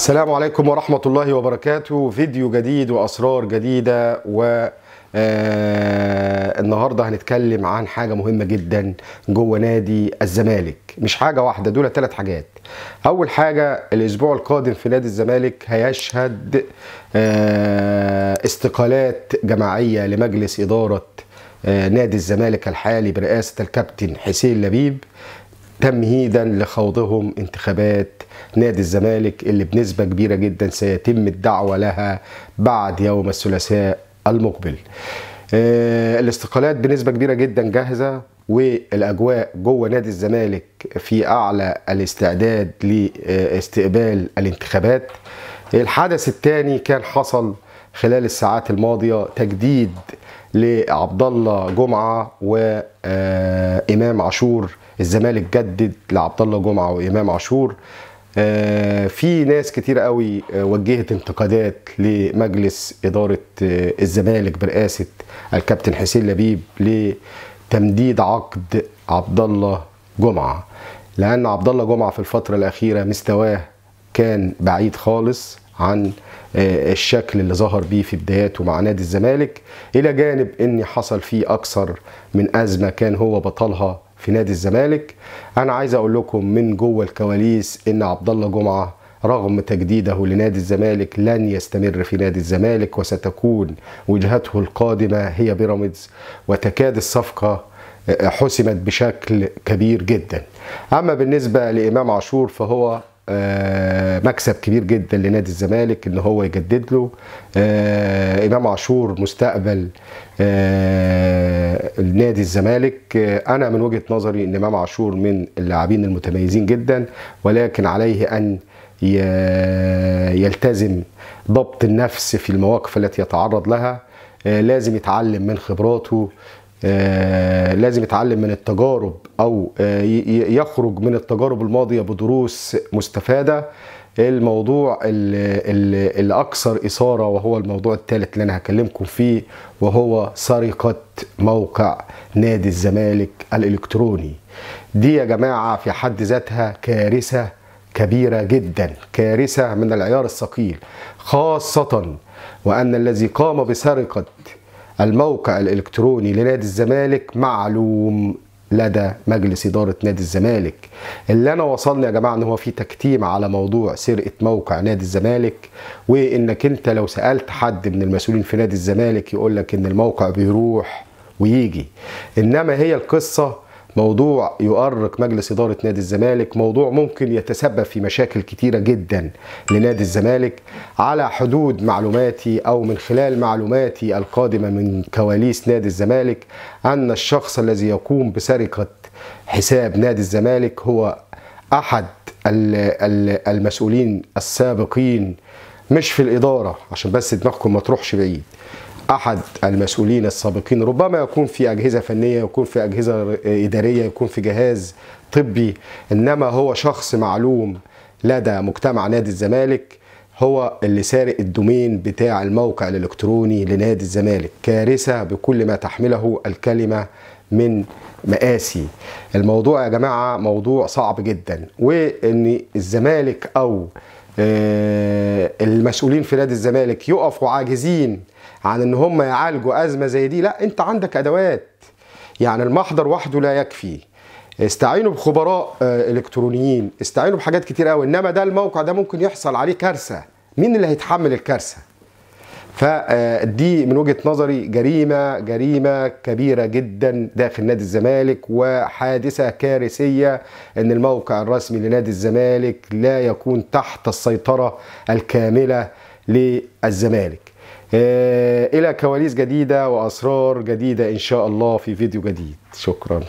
السلام عليكم ورحمة الله وبركاته فيديو جديد وأسرار جديدة و آه النهارده هنتكلم عن حاجه مهمه جدا جوه نادي الزمالك مش حاجه واحده دول ثلاث حاجات اول حاجه الاسبوع القادم في نادي الزمالك هيشهد آه استقالات جماعيه لمجلس اداره آه نادي الزمالك الحالي برئاسه الكابتن حسين لبيب تمهيدا لخوضهم انتخابات نادي الزمالك اللي بنسبة كبيرة جدا سيتم الدعوة لها بعد يوم الثلاثاء المقبل آه، الاستقالات بنسبة كبيرة جدا جاهزة والاجواء جوه نادي الزمالك في اعلى الاستعداد لاستقبال الانتخابات الحدث الثاني كان حصل خلال الساعات الماضيه تجديد لعبد الله آه، جمعه وامام عاشور الزمالك جدد لعبد الله جمعه وامام عاشور في ناس كتير قوي آه، وجهت انتقادات لمجلس اداره آه، الزمالك برئاسه الكابتن حسين لبيب لتمديد عقد عبد الله جمعه لان عبد الله جمعه في الفتره الاخيره مستواه كان بعيد خالص عن آه، الشكل اللي ظهر بيه في بداياته مع نادي الزمالك الى جانب ان حصل فيه اكثر من ازمه كان هو بطلها في نادي الزمالك انا عايز اقول لكم من جوه الكواليس ان عبد الله جمعه رغم تجديده لنادي الزمالك لن يستمر في نادي الزمالك وستكون وجهته القادمه هي بيراميدز وتكاد الصفقه آه، حسمت بشكل كبير جدا اما بالنسبه لامام عاشور فهو آه، مكسب كبير جدا لنادي الزمالك ان هو يجدد له آه، امام عاشور مستقبل آه، نادي الزمالك انا من وجهه نظري ان امام عاشور من اللاعبين المتميزين جدا ولكن عليه ان يلتزم ضبط النفس في المواقف التي يتعرض لها لازم يتعلم من خبراته آه، لازم يتعلم من التجارب او آه، يخرج من التجارب الماضيه بدروس مستفاده الموضوع الاكثر اثاره وهو الموضوع الثالث اللي انا هكلمكم فيه وهو سرقه موقع نادي الزمالك الالكتروني دي يا جماعه في حد ذاتها كارثه كبيره جدا كارثه من العيار الثقيل خاصه وان الذي قام بسرقه الموقع الإلكتروني لنادي الزمالك معلوم لدى مجلس إدارة نادي الزمالك اللي أنا وصلني يا جماعة إن هو في تكتيم على موضوع سرقة موقع نادي الزمالك وإنك أنت لو سألت حد من المسؤولين في نادي الزمالك يقول لك إن الموقع بيروح ويجي إنما هي القصة موضوع يؤرق مجلس إدارة نادي الزمالك موضوع ممكن يتسبب في مشاكل كتيرة جدا لنادي الزمالك على حدود معلوماتي أو من خلال معلوماتي القادمة من كواليس نادي الزمالك أن الشخص الذي يقوم بسرقة حساب نادي الزمالك هو أحد المسؤولين السابقين مش في الإدارة عشان بس دماغكم ما تروحش بعيد احد المسؤولين السابقين ربما يكون في اجهزه فنيه يكون في اجهزه اداريه يكون في جهاز طبي انما هو شخص معلوم لدى مجتمع نادي الزمالك هو اللي سارق الدومين بتاع الموقع الالكتروني لنادي الزمالك كارثه بكل ما تحمله الكلمه من مآسي الموضوع يا جماعه موضوع صعب جدا وان الزمالك او آه، المسؤولين في نادي الزمالك يقفوا عاجزين عن ان هم يعالجوا ازمه زي دي لا انت عندك ادوات يعني المحضر وحده لا يكفي استعينوا بخبراء آه، الكترونيين استعينوا بحاجات كتير قوي انما ده الموقع ده ممكن يحصل عليه كارثه مين اللي هيتحمل الكارثه فدي آه، من وجهه نظري جريمه جريمه كبيره جدا داخل نادي الزمالك وحادثه كارثيه ان الموقع الرسمي لنادي الزمالك لا يكون تحت السيطره الكامله للزمالك آه، الى كواليس جديده واسرار جديده ان شاء الله في فيديو جديد شكرا